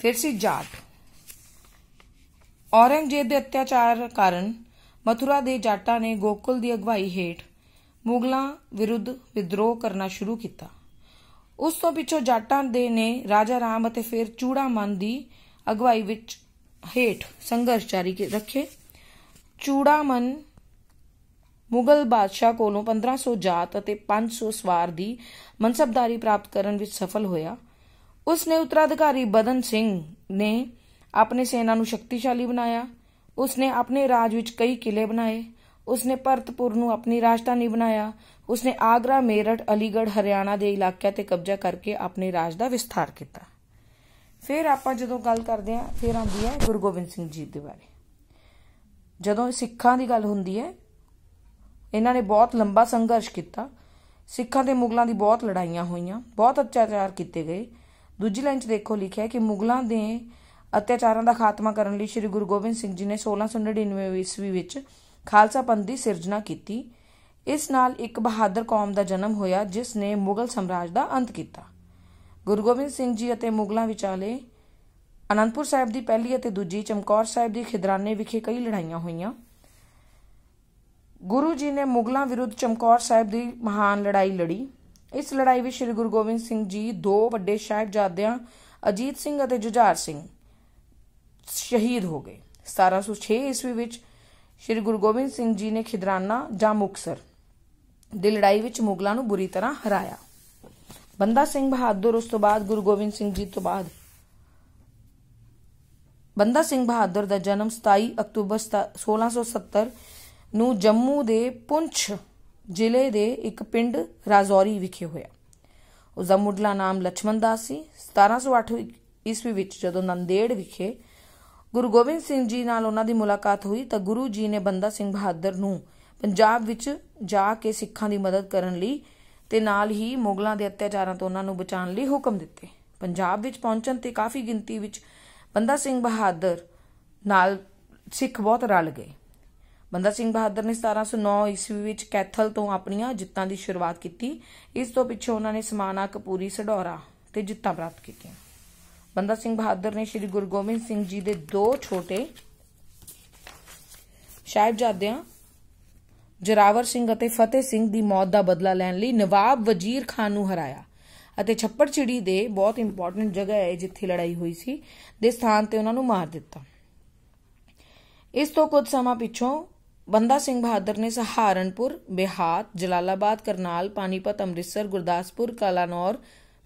ਫਿਰ ਸੀ ਜਾਟ ਔਰੰਗਜ਼ੇਬ ਦੇ ਅਤਿਆਚਾਰ ਕਾਰਨ ਮਥੁਰਾ ਦੇ ਜਾਟਾਂ ਨੇ ਗੋਕੁਲ ਦੀ ਅਗਵਾਈ ਹੇਠ ਮੁਗਲਾਂ ਵਿਰੁੱਧ ਵਿਦਰੋਹ ਕਰਨਾ ਸ਼ੁਰੂ ਕੀਤਾ ਉਸ ਤੋਂ ਪਿੱਛੋਂ ਜੱਟਾਂ ਦੇ ਨੇ ਰਾਜਾ ਰਾਮ ਅਤੇ ਫਿਰ ਚੂੜਾ ਮਨ ਦੀ ਅਗਵਾਈ ਵਿੱਚ ਹੇਠ ਸੰਘਰਸ਼ ਕੇ ਰੱਖੇ ਚੂੜਾ ਮਨ ਮੁਗਲ ਬਾਦਸ਼ਾਹ ਕੋਲੋਂ 1500 ਜਾਤ ਅਤੇ 500 ਸਵਾਰ ਦੀ ਮਨਸਬਦਾਰੀ ਪ੍ਰਾਪਤ ਕਰਨ ਵਿੱਚ ਸਫਲ ਹੋਇਆ ਉਸ ਨੇ ਉਤਰਾਧਿਕਾਰੀ ਬਦਨ ਸਿੰਘ ਨੇ ਆਪਣੇ ਸੈਨਾ ਨੂੰ ਸ਼ਕਤੀਸ਼ਾਲੀ ਬਣਾਇਆ ਉਸ ਨੇ ਆਪਣੇ ਰਾਜ ਵਿੱਚ ਕਈ ਕਿਲੇ ਬਣਾਏ ਉਸ ਨੇ ਭਰਤਪੁਰ ਨੂੰ ਆਪਣੀ ਰਾਜਧਾਨੀ ਬਣਾਇਆ ਉਸਨੇ ਆਗਰਾ ਮੇਰਠ ਅਲੀਗੜ੍ਹ ਹਰਿਆਣਾ ਦੇ ਇਲਾਕਿਆਂ ਤੇ ਕਬਜ਼ਾ ਕਰਕੇ ਆਪਣੇ ਰਾਜ ਦਾ ਵਿਸਥਾਰ ਕੀਤਾ ਫਿਰ ਆਪਾਂ ਜਦੋਂ ਗੱਲ ਕਰਦੇ ਆਂ ਫਿਰ ਆਉਂਦੀ ਹੈ ਗੁਰੂ ਗੋਬਿੰਦ ਸਿੰਘ ਜੀ ਦੇ ਬਾਰੇ ਜਦੋਂ ਸਿੱਖਾਂ ਦੀ ਗੱਲ ਹੁੰਦੀ ਹੈ ਇਹਨਾਂ ਨੇ ਬਹੁਤ ਲੰਬਾ ਸੰਘਰਸ਼ ਕੀਤਾ ਸਿੱਖਾਂ ਤੇ ਮੁਗਲਾਂ ਦੀ ਬਹੁਤ ਲੜਾਈਆਂ ਹੋਈਆਂ ਬਹੁਤ ਅਤਿਆਚਾਰ ਕੀਤੇ ਗਏ ਦੂਜੀ ਲਾਈਨ 'ਚ ਦੇਖੋ ਲਿਖਿਆ ਹੈ ਕਿ ਮੁਗਲਾਂ ਦੇ ਅਤਿਆਚਾਰਾਂ ਦਾ ਖਾਤਮਾ ਕਰਨ ਲਈ ਸ੍ਰੀ ਗੁਰੂ ਗੋਬਿੰਦ ਸਿੰਘ ਜੀ ਨੇ 1699 ਈਸਵੀ ਵਿੱਚ ਖਾਲਸਾ ਪੰਥ ਦੀ ਸਿਰਜਣਾ ਕੀਤੀ ਇਸ ਨਾਲ ਇੱਕ ਬਹਾਦਰ ਕੌਮ ਦਾ ਜਨਮ ਹੋਇਆ ਜਿਸ ਨੇ ਮੁਗਲ ਸਾਮਰਾਜ ਦਾ ਅੰਤ ਕੀਤਾ ਗੁਰੂ ਗੋਬਿੰਦ ਸਿੰਘ ਜੀ ਅਤੇ ਮੁਗਲਾਂ ਵਿਚਾਲੇ ਅਨੰਦਪੁਰ ਸਾਹਿਬ ਦੀ ਪਹਿਲੀ ਅਤੇ ਦੂਜੀ ਚਮਕੌਰ ਸਾਹਿਬ ਦੀ ਖਿਦਰਾਨੇ ਵਿਖੇ ਕਈ ਲੜਾਈਆਂ ਹੋਈਆਂ ਗੁਰੂ ਜੀ ਨੇ ਮੁਗਲਾਂ ਵਿਰੁੱਧ ਚਮਕੌਰ ਸਾਹਿਬ ਦੀ ਮਹਾਨ ਲੜਾਈ ਲੜੀ ਇਸ ਲੜਾਈ ਵਿੱਚ ਸ੍ਰੀ ਗੁਰੂ ਗੋਬਿੰਦ ਸਿੰਘ ਜੀ ਦੋ ਵੱਡੇ ਸਾਹਿਬਜ਼ਾਦਿਆਂ ਅਜੀਤ ਸਿੰਘ ਅਤੇ ਜੁਝਾਰ ਸਿੰਘ ਸ਼ਹੀਦ ਹੋ ਗਏ 1706 ਈਸਵੀ ਵਿੱਚ ਸ੍ਰੀ ਗੁਰੂ ਗੋਬਿੰਦ ਸਿੰਘ ਜੀ ਨੇ ਖਿਦਰਾਨਾ ਜਾਂ ਮੁਕਸਰ ਦੀ ਲੜਾਈ ਵਿੱਚ ਮੁਗਲਾਂ ਨੂੰ ਬੁਰੀ ਤਰ੍ਹਾਂ ਹਰਾਇਆ ਬੰਦਾ ਸਿੰਘ ਬਹਾਦਰ ਉਸ ਤੋਂ ਬਾਅਦ ਗੁਰੂ ਗੋਬਿੰਦ ਸਿੰਘ ਜੀ ਤੋਂ ਬਾਅਦ ਬੰਦਾ ਸਿੰਘ ਬਹਾਦਰ ਦਾ ਜਨਮ 27 ਅਕਤੂਬਰ 1670 ਨੂੰ ਜੰਮੂ ਦੇ ਪੁੰਛ ਜ਼ਿਲ੍ਹੇ ਦੇ ਇੱਕ ਪਿੰਡ ਰਾਜ਼ੌਰੀ ਵਿਖੇ ਹੋਇਆ ਉਸ ਦਾ ਮੁੱਢਲਾ ਨਾਮ ਲਛਮਣ ਦਾਸ ਸੀ 1708 ਈਸਵੀ ਵਿੱਚ ਜਦੋਂ ਨੰਦੇੜ ਵਿਖੇ ਗੁਰੂ ਗੋਬਿੰਦ ਸਿੰਘ ਜੀ ਨਾਲ ਉਹਨਾਂ ਦੀ ਮੁਲਾਕਾਤ ਹੋਈ ਤਾਂ ਗੁਰੂ ਜੀ ਨੇ ਬੰਦਾ ਸਿੰਘ ਬਹਾਦਰ ਨੂੰ ਪੰਜਾਬ ਵਿੱਚ ਜਾ ਕੇ ਸਿੱਖਾਂ ਦੀ ਮਦਦ ਕਰਨ ਲਈ ਤੇ ਨਾਲ ਹੀ ਮੁਗਲਾਂ ਦੇ ਅਤਿਆਚਾਰਾਂ ਤੋਂ ਉਹਨਾਂ ਨੂੰ ਬਚਾਉਣ ਲਈ ਹੁਕਮ ਦਿੱਤੇ ਪੰਜਾਬ ਵਿੱਚ ਪਹੁੰਚਣ ਤੇ ਕਾਫੀ ਗਿਣਤੀ ਵਿੱਚ ਬੰਦਾ ਸਿੰਘ ਬਹਾਦਰ ਨਾਲ ਸਿੱਖ ਬਹੁਤ ਰਲ ਗਏ ਬੰਦਾ ਸਿੰਘ ਬਹਾਦਰ ਨੇ 1709 ਈਸਵੀ ਵਿੱਚ ਕੈਥਲ ਤੋਂ ਆਪਣੀਆਂ ਜਿੱਤਾਂ ਦੀ ਸ਼ੁਰੂਆਤ ਕੀਤੀ ਇਸ ਤੋਂ ਪਿੱਛੇ ਉਹਨਾਂ ਨੇ ਸਮਾਨਾ ਕਪੂਰੀ ਸਡੋਰਾ ਤੇ ਜਿੱਤਾਂ ਪ੍ਰਾਪਤ ਕੀਤੀਆਂ ਬੰਦਾ ਸਿੰਘ ਬਹਾਦਰ ਨੇ ਸ੍ਰੀ ਗੁਰੂ ਗੋਬਿੰਦ ਸਿੰਘ ਜੀ ਦੇ ਦੋ ਛੋਟੇ ਸਾਹਿਬਜ਼ਾਦਿਆਂ ਜਰਾਵਰ ਸਿੰਘ ਅਤੇ ਫਤਿਹ ਸਿੰਘ ਦੀ ਮੌਤ ਦਾ ਬਦਲਾ ਲੈਣ ਲਈ ਨਵਾਬ ਵਜ਼ੀਰ ਖਾਨ ਨੂੰ ਹਰਾਇਆ ਅਤੇ ਛੱਪੜਚਿੜੀ ਦੇ ਬਹੁਤ ਇੰਪੋਰਟੈਂਟ ਜਗ੍ਹਾ ਹੈ ਜਿੱਥੇ ਲੜਾਈ ਹੋਈ ਸੀ ਦੇ ਸਥਾਨ ਤੇ ਉਹਨਾਂ ਨੂੰ ਮਾਰ ਦਿੱਤਾ ਇਸ ਤੋਂ ਕੁਝ ਸਮਾਂ ਪਿੱਛੋਂ ਬੰਦਾ ਸਿੰਘ ਬਹਾਦਰ ਨੇ ਸਹਾਰਨਪੁਰ ਬਿਹਾਰ ਜਲਾਲਾਬਾਦ ਕਰਨਾਲ ਪਾਨੀਪਤ ਅੰਮ੍ਰਿਤਸਰ ਗੁਰਦਾਸਪੁਰ ਕਲਾਨੌਰ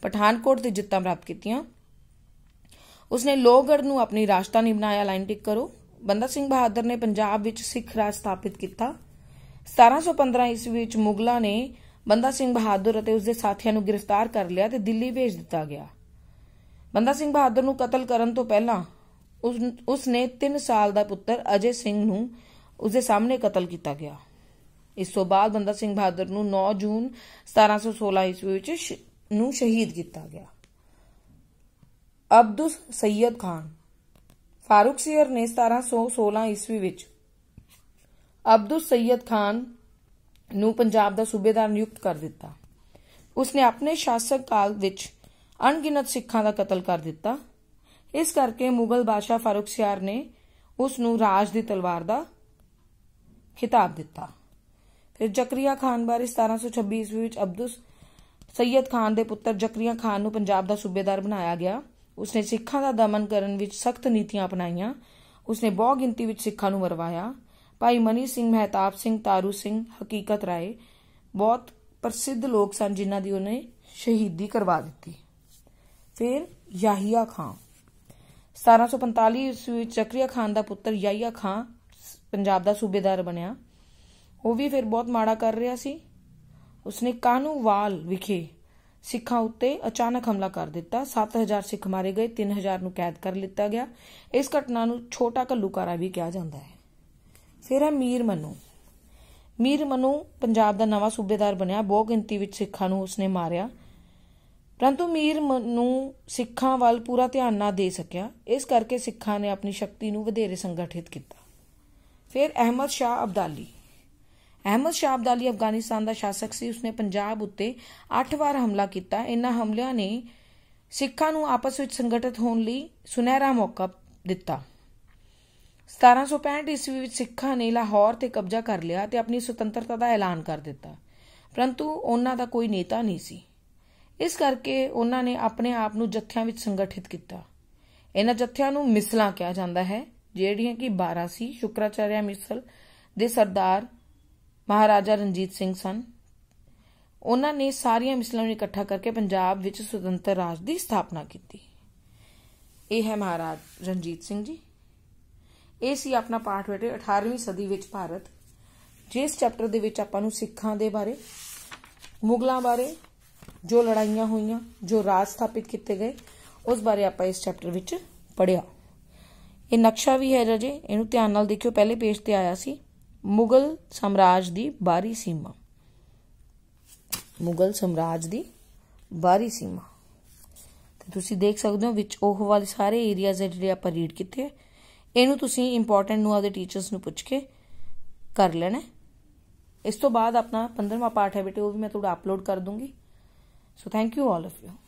ਪਠਾਨਕੋਟ ਤੇ ਜਿੱਤਾਂ ਪ੍ਰਾਪਤ ਕੀਤੀਆਂ ਉਸਨੇ ਲੋਗੜ ਨੂੰ ਆਪਣੀ ਰਾਜਧਾਨੀ ਬਣਾਇਆ ਲਾਈਨ ਟਿਕ ਕਰੋ ਬੰਦਾ ਸਿੰਘ ਬਹਾਦਰ ਨੇ ਪੰਜਾਬ ਵਿੱਚ ਸਿੱਖ ਰਾਜ ਸਥਾਪਿਤ ਕੀਤਾ 1715 ਈਸਵੀ ਵਿੱਚ ਮੁਗਲਾਂ ਨੇ ਬੰਦਾ ਸਿੰਘ ਬਹਾਦਰ ਅਤੇ ਉਸਦੇ ਸਾਥੀਆਂ ਨੂੰ ਗ੍ਰਿਫਤਾਰ ਕਰ ਲਿਆ ਤੇ ਦਿੱਲੀ ਭੇਜ ਦਿੱਤਾ ਗਿਆ ਬੰਦਾ ਸਿੰਘ ਬਹਾਦਰ ਨੂੰ ਕਤਲ ਕਰਨ ਤੋਂ ਪਹਿਲਾਂ ਉਸ ਨੇ 3 ਸਾਲ ਦਾ ਪੁੱਤਰ ਅਜੇ ਸਿੰਘ ਨੂੰ ਉਸਦੇ ਸਾਹਮਣੇ ਕਤਲ ਕੀਤਾ ਗਿਆ ਇਸ ਤੋਂ ਬਾਅਦ ਬੰਦਾ ਸਿੰਘ ਬਹਾਦਰ ਨੂੰ 9 ਜੂਨ 1716 ਈਸਵੀ ਵਿੱਚ ਨੂੰ ਸ਼ਹੀਦ ਕੀਤਾ ਗਿਆ ਅਬਦੁਸ ਸૈયਦ ਖਾਨ ਫਾਰੂਕ ਸੀਰ ਨੇ 1716 ਈਸਵੀ ਵਿੱਚ ਅਬਦੁਲ ਸੈਦ ਖਾਨ ਨੂੰ ਪੰਜਾਬ ਦਾ ਸੂਬੇਦਾਰ ਨਿਯੁਕਤ ਕਰ ਦਿੱਤਾ ਉਸਨੇ ਆਪਣੇ ਸ਼ਾਸਕ ਕਾਲ ਵਿੱਚ ਅਣਗਿਣਤ ਸਿੱਖਾਂ ਦਾ ਕਤਲ ਕਰ ਦਿੱਤਾ ਇਸ ਕਰਕੇ ਮੁਗਲ ਬਾਦਸ਼ਾਹ ਫਾਰੂਖ ਸਿਆਰ ਨੇ ਉਸ ਨੂੰ ਰਾਜ ਦੀ ਤਲਵਾਰ ਦਾ ਖਿਤਾਬ ਦਿੱਤਾ ਫਿਰ ਜ਼ਕਰੀਆ ਖਾਨ ਬਾਰੇ 1726 ਈਸਵੀ ਵਿੱਚ ਅਬਦੁਸ ਸੈਦ ਖਾਨ ਦੇ ਪੁੱਤਰ ਜ਼ਕਰੀਆ ਖਾਨ ਨੂੰ ਪੰਜਾਬ ਦਾ ਸੂਬੇਦਾਰ ਬਣਾਇਆ ਗਿਆ ਉਸਨੇ ਸਿੱਖਾਂ ਦਾ ਦਮਨ ਕਰਨ ਵਿੱਚ ਸਖਤ ਨੀਤੀਆਂ ਅਪਣਾਈਆਂ ਉਸਨੇ ਬਹੁ ਗਿਣਤੀ ਵਿੱਚ ਸਿੱਖਾਂ ਨੂੰ ਮਰਵਾਇਆ ਭਾਈ ਮਨੀ ਸਿੰਘ ਮਹਿਤਾਬ ਸਿੰਘ ਤਾਰੂ ਸਿੰਘ ਹਕੀਕਤ ਰਾਏ ਬਹੁਤ ਪ੍ਰਸਿੱਧ ਲੋਕ ਸਨ ਜਿਨ੍ਹਾਂ ਦੀ ਉਹਨੇ ਸ਼ਹੀਦੀ ਕਰਵਾ ਦਿੱਤੀ ਫਿਰ ਯਾਹੀਆ ਖਾਨ 1745 ਈਸਵੀ ਵਿੱਚ ਜ਼ਕਰੀਆ ਖਾਨ ਦਾ ਪੁੱਤਰ ਯਾਹੀਆ ਖਾਨ ਪੰਜਾਬ ਦਾ ਸੂਬੇਦਾਰ ਬਣਿਆ ਉਹ ਵੀ ਫਿਰ ਬਹੁਤ ਮਾੜਾ ਕਰ ਰਿਹਾ ਸੀ ਉਸਨੇ ਕਾਨੂਵਾਲ ਵਿਖੇ ਸਿੱਖਾਂ ਉੱਤੇ ਅਚਾਨਕ ਹਮਲਾ ਕਰ ਦਿੱਤਾ 7000 ਸਿੱਖ ਮਾਰੇ ਗਏ 3000 ਨੂੰ ਕੈਦ ਕਰ ਲਿੱਤਾ ਗਿਆ ਇਸ ਘਟਨਾ ਨੂੰ ਛੋਟਾ ਕੱਲੂਕਾਰਾ ਵੀ ਕਿਹਾ ਜਾਂਦਾ ਹੈ ਫਿਰ ਹੈ ਮੀਰ ਮਨੂ ਮੀਰ ਮਨੂ ਪੰਜਾਬ ਦਾ ਨਵਾਂ ਸੂਬੇਦਾਰ ਬਣਿਆ ਬਹੁ ਗਿਣਤੀ ਵਿੱਚ ਸਿੱਖਾਂ ਨੂੰ ਉਸਨੇ ਮਾਰਿਆ ਪਰੰਤੂ ਮੀਰ ਮਨੂ ਸਿੱਖਾਂ ਵੱਲ ਪੂਰਾ ਧਿਆਨ ਨਾ ਦੇ ਸਕਿਆ ਇਸ ਕਰਕੇ ਸਿੱਖਾਂ ਨੇ ਆਪਣੀ ਸ਼ਕਤੀ ਨੂੰ ਵਧੇਰੇ ਸੰਗਠਿਤ ਕੀਤਾ ਫਿਰ ਅਹਿਮਦ ਸ਼ਾਹ ਅਬਦਾਲੀ ਅਹਿਮਦ ਸ਼ਾਹ ਅਬਦਾਲੀ ਅਫਗਾਨਿਸਤਾਨ ਦਾ ਸ਼ਾਸਕ ਸੀ ਉਸਨੇ ਪੰਜਾਬ ਉੱਤੇ 8 ਵਾਰ ਹਮਲਾ ਕੀਤਾ ਇਨ੍ਹਾਂ ਹਮਲਿਆਂ ਨੇ ਸਿੱਖਾਂ ਨੂੰ ਆਪਸ ਵਿੱਚ ਸੰਗਠਿਤ ਹੋਣ ਲਈ ਸੁਨਹਿਰਾ ਮੌਕਾ ਦਿੱਤਾ 1765 ਈਸਵੀ ਵਿੱਚ ਸਿੱਖਾਂ ਨੇ ਲਾਹੌਰ ਤੇ ਕਬਜ਼ਾ ਕਰ ਲਿਆ ਤੇ ਆਪਣੀ ਸੁਤੰਤਰਤਾ ਦਾ ਐਲਾਨ ਕਰ ਦਿੱਤਾ ਪਰੰਤੂ ਉਹਨਾਂ ਦਾ ਕੋਈ ਨੇਤਾ ਨਹੀਂ ਸੀ ਇਸ ਕਰਕੇ ਉਹਨਾਂ ਨੇ ਆਪਣੇ ਆਪ ਨੂੰ ਜਥਿਆਂ ਵਿੱਚ ਸੰਗਠਿਤ ਕੀਤਾ ਇਹਨਾਂ ਜਥਿਆਂ ਨੂੰ ਮਿਸਲਾਂ ਕਿਹਾ ਜਾਂਦਾ ਹੈ ਜਿਹੜੀਆਂ ਕਿ 12 ਸੀ ਸ਼ੁਕਰਾਚਾਰਿਆ ਮਿਸਲ ਦੇ ਸਰਦਾਰ ਮਹਾਰਾਜਾ ਰਣਜੀਤ ਸਿੰਘ ਸਨ ਉਹਨਾਂ ਨੇ ਸਾਰੀਆਂ ਮਿਸਲਾਂ ਨੂੰ ਇਕੱਠਾ ਕਰਕੇ ਪੰਜਾਬ ਵਿੱਚ ਸੁਤੰਤਰ ਰਾਜ ਦੀ ਸਥਾਪਨਾ ਕੀਤੀ ਇਹ ਹੈ ਮਹਾਰਾਜ ਰਣਜੀਤ ਸਿੰਘ ਜੀ ਇਹ ਸੀ ਆਪਣਾ ਪਾਠ ਬੇਟੇ 18ਵੀਂ ਸਦੀ ਵਿੱਚ ਭਾਰਤ ਜਿਸ ਚੈਪਟਰ ਦੇ ਵਿੱਚ ਆਪਾਂ ਨੂੰ ਸਿੱਖਾਂ ਦੇ ਬਾਰੇ ਮੁਗਲਾਂ ਬਾਰੇ ਜੋ ਲੜਾਈਆਂ ਹੋਈਆਂ ਜੋ ਰਾਜ ਸਥਾਪਿਤ ਕੀਤੇ ਗਏ ਉਸ ਬਾਰੇ ਆਪਾਂ ਇਸ ਚੈਪਟਰ ਵਿੱਚ ਪੜਿਆ ਇਹ ਨਕਸ਼ਾ ਵੀ ਹੈ ਜੀ ਇਹਨੂੰ ਧਿਆਨ ਨਾਲ ਦੇਖਿਓ ਪਹਿਲੇ ਪੇਜ ਤੇ ਆਇਆ ਸੀ ਮੁਗਲ ਸਮਰਾਜ ਦੀ ਬਾਹਰੀ ਸੀਮਾ ਮੁਗਲ ਸਮਰਾਜ ਦੀ ਬਾਹਰੀ ਸੀਮਾ ਤੇ ਤੁਸੀਂ ਦੇਖ ਸਕਦੇ ਹੋ ਵਿੱਚ ਉਹ ਵਾਲੇ ਸਾਰੇ ਏਰੀਆਜ਼ ਜਿਹੜੇ ਆਪਾਂ ਰੀਡ ਕੀਤੇ ਇਹਨੂੰ ਤੁਸੀਂ ਇੰਪੋਰਟੈਂਟ ਨੂੰ ਆਪਦੇ ਟੀਚਰਸ ਨੂੰ ਪੁੱਛ ਕੇ ਕਰ ਲੈਣਾ ਇਸ ਤੋਂ ਬਾਅਦ ਆਪਣਾ 15ਵਾਂ ਪਾਠ ਹੈ ਬੇਟੇ ਉਹ ਵੀ ਮੈਂ ਤੁਹਾਡਾ ਅਪਲੋਡ ਕਰ ਦੂੰਗੀ so thank you all of you